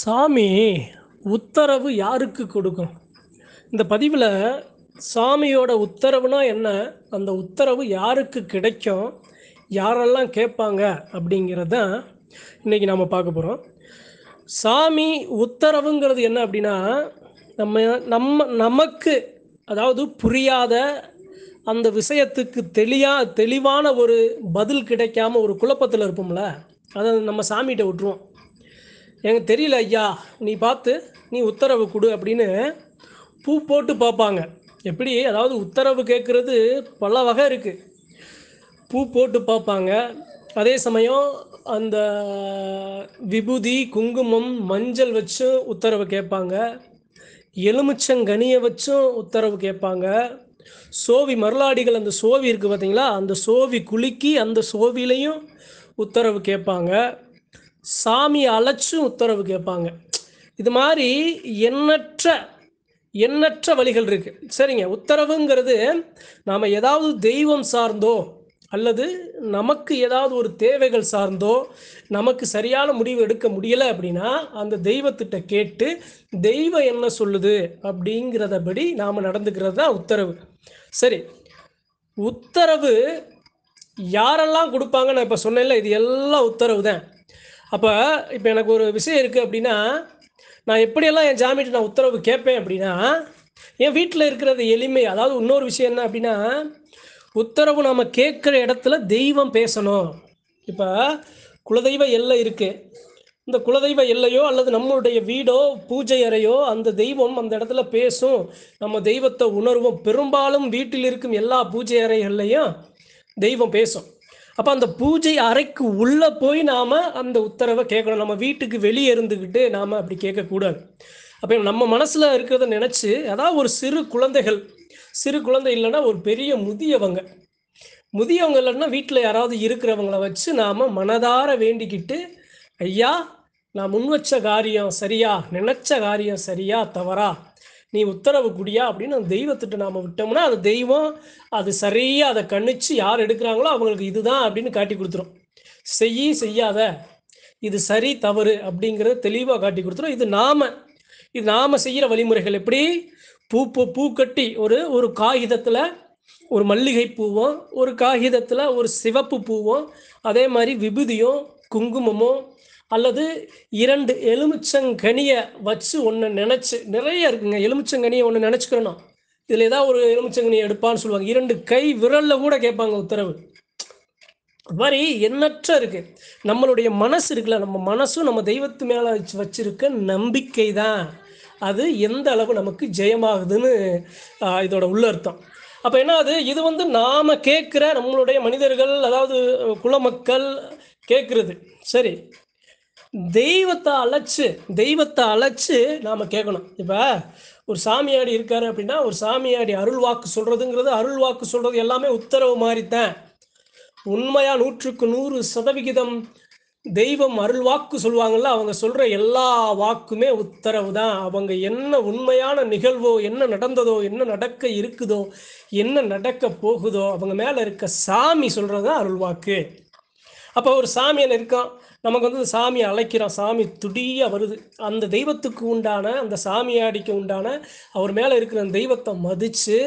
சாமி உத்தரவு யாருக்கு கொடுக்கும் இந்த பதிவில் சாமியோட உத்தரவுனா என்ன அந்த உத்தரவு யாருக்கு கிடைக்கும் யாரெல்லாம் கேட்பாங்க அப்படிங்கிறத இன்றைக்கி நம்ம பார்க்க போகிறோம் சாமி உத்தரவுங்கிறது என்ன அப்படின்னா நம்ம நம்ம நமக்கு அதாவது புரியாத அந்த விஷயத்துக்கு தெளியா தெளிவான ஒரு பதில் கிடைக்காம ஒரு குழப்பத்தில் இருப்போம்ல அதை நம்ம சாமிகிட்ட விட்டுருவோம் எனக்கு தெரியல ஐயா நீ பார்த்து நீ உத்தரவு கொடு அப்படின்னு பூ போட்டு பார்ப்பாங்க எப்படி அதாவது உத்தரவு கேட்குறது பல வகை இருக்குது பூ போட்டு பார்ப்பாங்க அதே சமயம் அந்த விபூதி குங்குமம் மஞ்சள் வச்சும் உத்தரவு கேட்பாங்க எலுமிச்சங்கனியை வச்சும் உத்தரவு கேட்பாங்க சோவி மருளாடிகள் அந்த சோவி இருக்குது பார்த்தீங்களா அந்த சோவி குலுக்கி அந்த சோவிலையும் உத்தரவு கேட்பாங்க சாமி அழைச்சும் உத்தரவு கேட்பாங்க இது மாதிரி எண்ணற்ற எண்ணற்ற வழிகள் இருக்கு சரிங்க உத்தரவுங்கிறது நாம் ஏதாவது தெய்வம் சார்ந்தோ அல்லது நமக்கு ஏதாவது ஒரு தேவைகள் சார்ந்தோ நமக்கு சரியான முடிவு எடுக்க முடியலை அப்படின்னா அந்த தெய்வத்திட்ட கேட்டு தெய்வம் என்ன சொல்லுது அப்படிங்கிறதபடி நாம் நடந்துக்கிறது தான் உத்தரவு சரி உத்தரவு யாரெல்லாம் கொடுப்பாங்க நான் இப்போ சொன்னேன்ல இது எல்லாம் உத்தரவு தான் அப்போ இப்போ எனக்கு ஒரு விஷயம் இருக்குது அப்படின்னா நான் எப்படியெல்லாம் என் ஜாமீட்டு நான் உத்தரவு கேட்பேன் அப்படின்னா என் வீட்டில் இருக்கிறது எளிமை அதாவது இன்னொரு விஷயம் என்ன அப்படின்னா உத்தரவு நம்ம கேட்குற இடத்துல தெய்வம் பேசணும் இப்போ குலதெய்வ எல்லை இருக்குது இந்த குலதெய்வ எல்லையோ அல்லது நம்மளுடைய வீடோ பூஜை அறையோ அந்த தெய்வம் அந்த இடத்துல பேசும் நம்ம தெய்வத்தை உணர்வோம் பெரும்பாலும் வீட்டில் இருக்கும் எல்லா பூஜை அறைகள்லையும் தெய்வம் பேசும் அப்போ அந்த பூஜை அறைக்கு உள்ளே போய் நாம் அந்த உத்தரவை கேட்கணும் நம்ம வீட்டுக்கு வெளியே இருந்துக்கிட்டு நாம் அப்படி கேட்கக்கூடாது அப்போ நம்ம மனசில் இருக்கிறத நினச்சி அதாவது ஒரு சிறு குழந்தைகள் சிறு குழந்தை இல்லைன்னா ஒரு பெரிய முதியவங்க முதியவங்க இல்லைன்னா வீட்டில் யாராவது இருக்கிறவங்கள வச்சு நாம் மனதார வேண்டிக்கிட்டு ஐயா நான் முன் வச்ச காரியம் சரியா நினச்ச காரியம் சரியா தவறா நீ உத்தரவு குடியா அப்படின்னு அந்த தெய்வத்திட்ட நாம விட்டோம்னா அது தெய்வம் அது சரியாக அதை கணிச்சு யார் எடுக்கிறாங்களோ அவங்களுக்கு இதுதான் அப்படின்னு காட்டி கொடுத்துரும் செய்ய செய்யாத இது சரி தவறு அப்படிங்கிறத தெளிவாக காட்டி கொடுத்துரும் இது நாம் இது நாம் செய்கிற வழிமுறைகள் எப்படி பூ பூ பூ கட்டி ஒரு ஒரு காகிதத்தில் ஒரு மல்லிகை பூவும் ஒரு காகிதத்தில் ஒரு சிவப்பு பூவும் அதே மாதிரி விபூதியும் குங்குமமும் அல்லது இரண்டு எலுமிச்சங்கனியை வச்சு ஒன்று நினச்சி நிறைய இருக்குங்க எலுமிச்சங்கனியை ஒன்று நினச்சிக்கிறோம் இதில் ஏதாவது ஒரு எலுமிச்சங்கனியை எடுப்பான்னு சொல்லுவாங்க இரண்டு கை விரலில் கூட கேட்பாங்க உத்தரவு வரி எண்ணற்ற இருக்கு நம்மளுடைய மனசு இருக்குல்ல நம்ம மனசும் நம்ம தெய்வத்து மேலே வச்சு வச்சிருக்க நம்பிக்கை தான் அது எந்த அளவு நமக்கு ஜெயமாகுதுன்னு இதோட உள்ள அர்த்தம் அப்போ என்ன அது இது வந்து நாம் கேட்குற நம்மளுடைய மனிதர்கள் அதாவது குலமக்கள் கேட்குறது சரி தெய்வத்தை அழைச்சு தெய்வத்தை அழைச்சு நாம் கேட்கணும் இப்போ ஒரு சாமியாடி இருக்காரு அப்படின்னா ஒரு சாமியாடி அருள் வாக்கு சொல்கிறதுங்கிறது அருள் வாக்கு சொல்கிறது எல்லாமே உத்தரவு மாதிரி தான் உண்மையாக நூற்றுக்கு நூறு சதவிகிதம் தெய்வம் அருள் வாக்கு சொல்லுவாங்கள்ல அவங்க சொல்கிற எல்லா வாக்குமே உத்தரவு தான் அவங்க என்ன உண்மையான நிகழ்வோ என்ன நடந்ததோ என்ன நடக்க இருக்குதோ என்ன நடக்க போகுதோ அவங்க மேலே இருக்க சாமி சொல்கிறது தான் அருள் வாக்கு அப்போ ஒரு சாமியில் இருக்கான் நமக்கு வந்து சாமியை அழைக்கிறோம் சாமி துடியாக வருது அந்த தெய்வத்துக்கு உண்டான அந்த சாமியாடிக்கு உண்டான அவர் மேலே இருக்கிற அந்த தெய்வத்தை மதித்து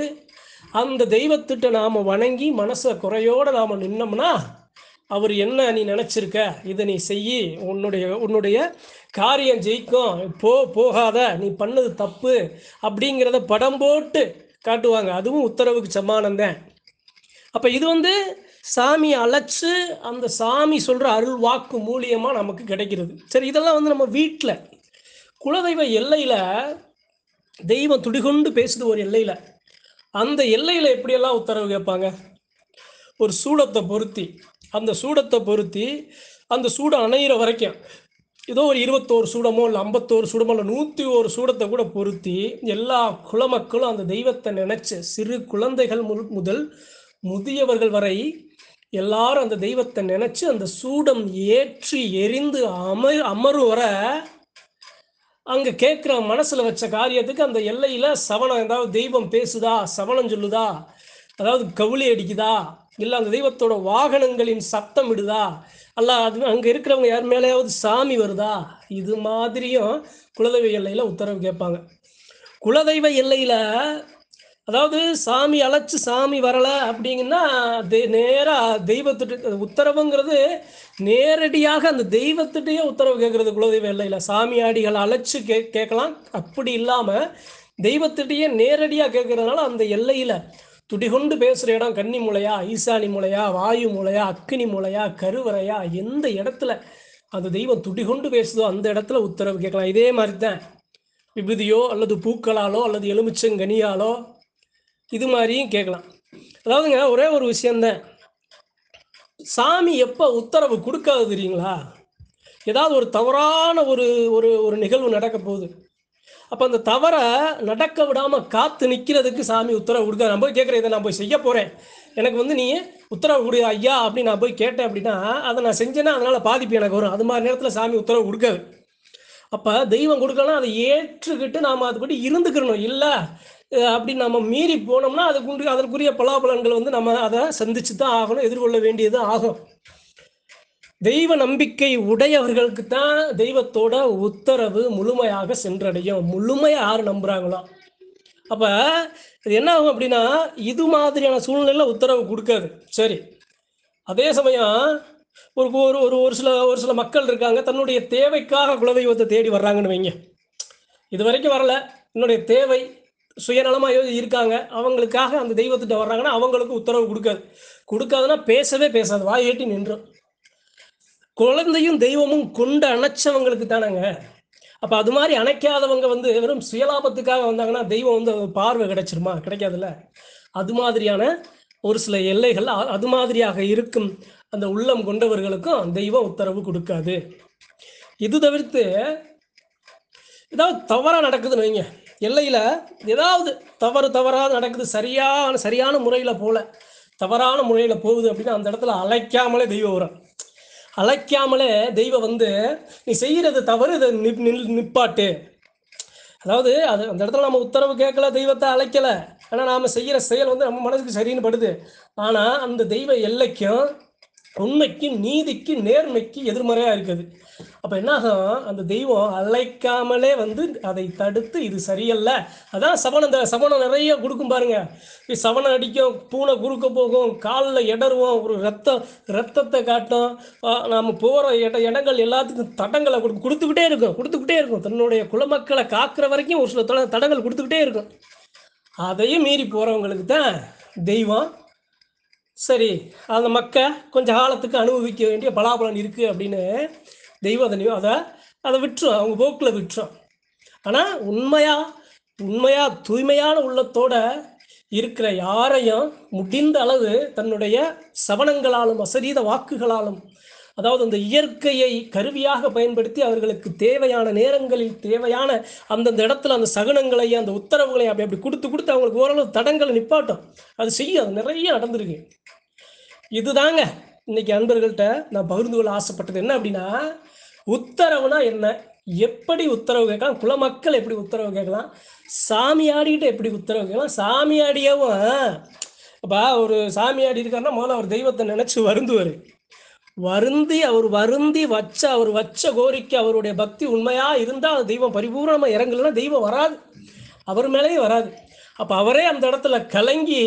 அந்த தெய்வத்திட்ட நாம் வணங்கி மனசை குறையோடு நாம் நின்னோம்னா அவர் என்ன நீ நினச்சிருக்க இதை நீ செய் உன்னுடைய உன்னுடைய காரியம் ஜெயிக்கும் போ போகாத நீ பண்ணது தப்பு அப்படிங்கிறத படம் போட்டு காட்டுவாங்க அதுவும் உத்தரவுக்கு சமானந்தேன் அப்போ இது வந்து சாமி அழைச்சி அந்த சாமி சொல்கிற அருள் வாக்கு மூலியமாக நமக்கு கிடைக்கிறது சரி இதெல்லாம் வந்து நம்ம வீட்டில் குலதெய்வ எல்லையில் தெய்வம் துடிகொண்டு பேசுது ஒரு எல்லையில் அந்த எல்லையில் எப்படியெல்லாம் உத்தரவு கேட்பாங்க ஒரு சூடத்தை பொருத்தி அந்த சூடத்தை பொருத்தி அந்த சூடம் அணையிற வரைக்கும் ஏதோ ஒரு இருபத்தோரு சூடமோ இல்லை ஐம்பத்தோரு சூடமோ இல்லை நூற்றி ஒரு சூடத்தை கூட பொருத்தி எல்லா குலமக்களும் அந்த தெய்வத்தை நினச்சி சிறு குழந்தைகள் முதல் முதியவர்கள் வரை எல்லாரும் அந்த தெய்வத்தை நினைச்சு அந்த சூடம் ஏற்றி எரிந்து அமர் அமரும் வர அங்க கேட்குற மனசுல வச்ச காரியத்துக்கு அந்த எல்லையில சவணம் ஏதாவது தெய்வம் பேசுதா சவணம் சொல்லுதா அதாவது கவுளி அடிக்குதா இல்லை அந்த தெய்வத்தோட வாகனங்களின் சத்தம் விடுதா அல்ல அது அங்கே இருக்கிறவங்க யார் மேலேயாவது சாமி வருதா இது மாதிரியும் குலதெய்வ எல்லையில் உத்தரவு கேட்பாங்க குலதெய்வ எல்லையில் அதாவது சாமி அழைச்சி சாமி வரலை அப்படிங்கன்னா நேராக தெய்வத்துட்டு உத்தரவுங்கிறது நேரடியாக அந்த தெய்வத்துட்டையே உத்தரவு கேட்கறது இல்லை சாமி ஆடிகளை அழைச்சி கே கேட்கலாம் அப்படி இல்லாமல் தெய்வத்துட்டையே நேரடியாக கேட்கறதுனால அந்த எல்லையில் துடிகொண்டு பேசுகிற இடம் கன்னி மூலையா ஈசானி மூளையா வாயு மூலையா அக்னி மூலையா கருவறையா எந்த இடத்துல அந்த தெய்வம் துடிகொண்டு பேசுதோ அந்த இடத்துல உத்தரவு கேட்கலாம் இதே மாதிரி தான் விபதியோ அல்லது பூக்களாலோ அல்லது எலுமிச்சங்கனியாலோ இது மாதிரியும் கேட்கலாம் அதாவதுங்க ஒரே ஒரு விஷயந்தான் சாமி எப்போ உத்தரவு கொடுக்காது தெரியுங்களா ஏதாவது ஒரு தவறான ஒரு ஒரு ஒரு நிகழ்வு நடக்க போகுது அப்போ அந்த தவறை நடக்க விடாமல் காத்து நிற்கிறதுக்கு சாமி உத்தரவு கொடுக்க நான் போய் கேட்குறேன் இதை நான் போய் செய்ய போகிறேன் எனக்கு வந்து நீ உத்தரவு கொடு ஐயா அப்படின்னு நான் போய் கேட்டேன் அப்படின்னா அதை நான் செஞ்சேன்னா அதனால் பாதிப்பு எனக்கு வரும் அது மாதிரி நேரத்தில் சாமி உத்தரவு கொடுக்காது அப்போ தெய்வம் கொடுக்கலன்னா அதை ஏற்றுக்கிட்டு நாம் அதுபடி இருந்துக்கிறணும் இல்லை அப்படி நம்ம மீறி போனோம்னா அதுக்குண்டு அதற்குரிய பலாபலன்கள் வந்து நம்ம அதை சந்திச்சு தான் ஆகணும் எதிர்கொள்ள வேண்டியது ஆகும் தெய்வ நம்பிக்கை உடையவர்களுக்கு தான் தெய்வத்தோட உத்தரவு முழுமையாக சென்றடையும் முழுமையாக யார் நம்புறாங்களோ அப்போ இது என்ன ஆகும் அப்படின்னா இது மாதிரியான சூழ்நிலையில் உத்தரவு கொடுக்காது சரி அதே சமயம் ஒரு ஒரு ஒரு ஒரு சில ஒரு சில மக்கள் இருக்காங்க தன்னுடைய தேவைக்காக குலதெய்வத்தை தேடி வர்றாங்கன்னு வைங்க இது வரைக்கும் வரல என்னுடைய தேவை சுயநலமாக இருக்காங்க அவங்களுக்காக அந்த தெய்வத்திட்ட வர்றாங்கன்னா அவங்களுக்கு உத்தரவு கொடுக்காது கொடுக்காதுன்னா பேசவே பேசாது வாயேட்டி நின்றும் குழந்தையும் தெய்வமும் கொண்டு அணைச்சவங்களுக்கு தானேங்க அப்போ அது மாதிரி அணைக்காதவங்க வந்து வெறும் சுயலாபத்துக்காக வந்தாங்கன்னா தெய்வம் வந்து பார்வை கிடைச்சிருமா கிடைக்காதுல்ல அது மாதிரியான ஒரு சில எல்லைகள் அது மாதிரியாக இருக்கும் அந்த உள்ளம் கொண்டவர்களுக்கும் தெய்வம் உத்தரவு கொடுக்காது இது தவிர்த்து ஏதாவது தவறாக நடக்குதுன்னு வைங்க எல்லையில் ஏதாவது தவறு தவறாக நடக்குது சரியான சரியான முறையில் போல தவறான முறையில் போகுது அப்படின்னா அந்த இடத்துல அழைக்காமலே தெய்வம் வரும் அழைக்காமலே தெய்வம் வந்து நீ செய்கிறது தவறு இதை நிப் நிப்பாட்டு அதாவது அது அந்த இடத்துல நம்ம உத்தரவு கேட்கல தெய்வத்தை அழைக்கலை ஆனால் நாம் செய்கிற செயல் வந்து நம்ம மனசுக்கு சரின்னு படுது ஆனால் அந்த தெய்வ எல்லைக்கும் உண்மைக்கு நீதிக்கு நேர்மைக்கு எதிர்மறையாக இருக்குது அப்போ என்னாகும் அந்த தெய்வம் அழைக்காமலே வந்து அதை தடுத்து இது சரியல்ல அதான் சவணம் இந்த சவனம் நிறைய கொடுக்கும் பாருங்க சவணம் அடிக்கும் பூனை குறுக்க போகும் காலில் இடருவோம் ஒரு ரத்தம் ரத்தத்தை காட்டும் நாம் போகிற இட இடங்கள் எல்லாத்துக்கும் தடங்களை கொடுக்கும் கொடுத்துக்கிட்டே இருக்கும் கொடுத்துக்கிட்டே இருக்கும் தன்னுடைய குலமக்களை காக்கிற வரைக்கும் ஒரு சில தடங்கள் கொடுத்துக்கிட்டே இருக்கும் அதையும் மீறி போகிறவங்களுக்கு தான் தெய்வம் சரி அந்த மக்கள் கொஞ்ச காலத்துக்கு அனுபவிக்க வேண்டிய பலாபலன் இருக்குது அப்படின்னு தெய்வம் அதை அதை அதை விட்டுரும் அவங்க போக்கில் விட்டுரும் ஆனால் உண்மையாக உண்மையாக தூய்மையான உள்ளத்தோட இருக்கிற யாரையும் முடிந்த அளவு தன்னுடைய சவணங்களாலும் அசரீத வாக்குகளாலும் அதாவது அந்த இயற்கையை கருவியாக பயன்படுத்தி அவர்களுக்கு தேவையான நேரங்களில் தேவையான அந்தந்த இடத்துல அந்த சகுனங்களை அந்த உத்தரவுகளை அப்படி அப்படி கொடுத்து கொடுத்து அவங்களுக்கு ஓரளவு தடங்களை நிப்பாட்டும் அது செய்யும் அது நிறைய நடந்திருக்கு இதுதாங்க இன்னைக்கு அன்பர்கள்ட்ட நான் பகிர்ந்து கொள்ள ஆசைப்பட்டது என்ன அப்படின்னா உத்தரவுனா என்ன எப்படி உத்தரவு கேட்கலாம் குலமக்கள் எப்படி உத்தரவு கேட்கலாம் சாமியாடிகிட்ட எப்படி உத்தரவு கேட்கலாம் சாமியாடியாவும் அப்பா ஒரு சாமியாடி இருக்காருன்னா முதல்ல அவர் தெய்வத்தை நினச்சி வருந்துவார் வருந்தி அவர் வருந்தி வச்ச அவர் வச்ச கோரிக்கை அவருடைய பக்தி உண்மையா இருந்தால் அது தெய்வம் பரிபூர்ணமா இறங்கலைன்னா தெய்வம் வராது அவர் மேலேயும் வராது அப்போ அவரே அந்த இடத்துல கலங்கி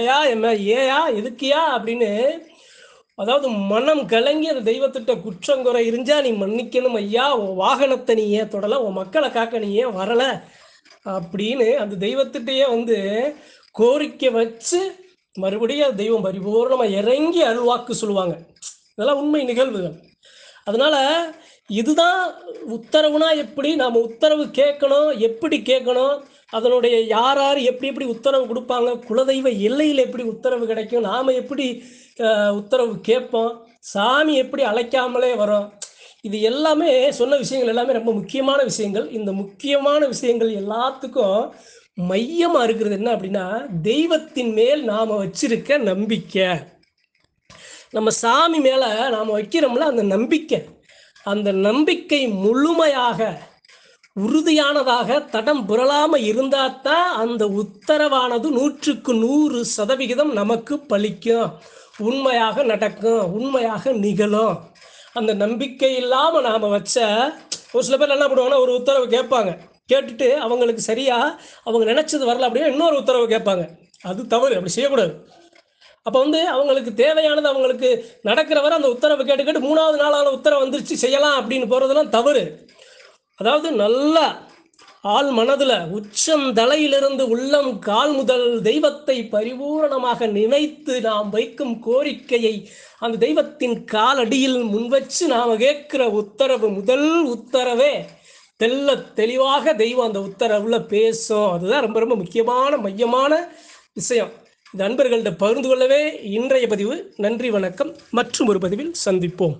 ஏயா என்ன ஏயா எதுக்கியா அப்படின்னு அதாவது மனம் கலங்கி அந்த தெய்வத்திட்ட குற்றங்குறை இருந்தா நீ மன்னிக்கணும் ஐயா உன் வாகனத்தை நீ ஏன் தொடலை உன் மக்களை காக்க நீ ஏன் வரலை அப்படின்னு அந்த தெய்வத்திட்டையே வந்து கோரிக்கை வச்சு மறுபடியும் தெய்வம் பரிபூர்ணமா இறங்கி அருள்வாக்கு சொல்லுவாங்க இதெல்லாம் உண்மை நிகழ்வுகள் அதனால இதுதான் உத்தரவுனா எப்படி நாம் உத்தரவு கேட்கணும் எப்படி கேட்கணும் அதனுடைய யார் யார் எப்படி எப்படி உத்தரவு கொடுப்பாங்க குலதெய்வ எல்லையில் எப்படி உத்தரவு கிடைக்கும் நாம் எப்படி உத்தரவு கேட்போம் சாமி எப்படி அழைக்காமலே வரும் இது எல்லாமே சொன்ன விஷயங்கள் எல்லாமே ரொம்ப முக்கியமான விஷயங்கள் இந்த முக்கியமான விஷயங்கள் எல்லாத்துக்கும் மையமாக இருக்கிறது என்ன அப்படின்னா தெய்வத்தின் மேல் நாம் வச்சிருக்க நம்பிக்கை நம்ம சாமி மேலே நாம் வைக்கிறோம்ல அந்த நம்பிக்கை அந்த நம்பிக்கை முழுமையாக உறுதியானதாக தடம் புரளாமல் இருந்தால் தான் அந்த உத்தரவானது நூற்றுக்கு நூறு சதவிகிதம் நமக்கு பலிக்கும் உண்மையாக நடக்கும் உண்மையாக நிகழும் அந்த நம்பிக்கை இல்லாமல் நாம் வச்ச ஒரு சில பேர் என்ன பண்ணுவாங்கன்னா ஒரு உத்தரவு கேட்பாங்க கேட்டுட்டு அவங்களுக்கு சரியாக அவங்க நினச்சது வரல அப்படின்னா இன்னொரு உத்தரவு கேட்பாங்க அது தவறு அப்படி செய்யக்கூடாது அப்போ வந்து அவங்களுக்கு தேவையானது அவங்களுக்கு நடக்கிறவரை அந்த உத்தரவை கேட்டுக்கிட்டு மூணாவது நாளான உத்தரவு வந்துருச்சு செய்யலாம் அப்படின்னு போகிறதுலாம் தவறு அதாவது நல்லா ஆள் மனதில் உச்சம் தலையிலிருந்து உள்ளம் கால் முதல் தெய்வத்தை பரிபூரணமாக நினைத்து நாம் வைக்கும் கோரிக்கையை அந்த தெய்வத்தின் காலடியில் முன்வச்சு நாம் கேட்குற உத்தரவு முதல் உத்தரவே தெல்ல தெளிவாக தெய்வம் அந்த உத்தரவுல பேசும் அதுதான் ரொம்ப ரொம்ப முக்கியமான மையமான விஷயம் நண்பர்கள்ட்ட பகிர்ந்து கொள்ளவே இன்றைய பதிவு நன்றி வணக்கம் மற்றும் ஒரு பதிவில் சந்திப்போம்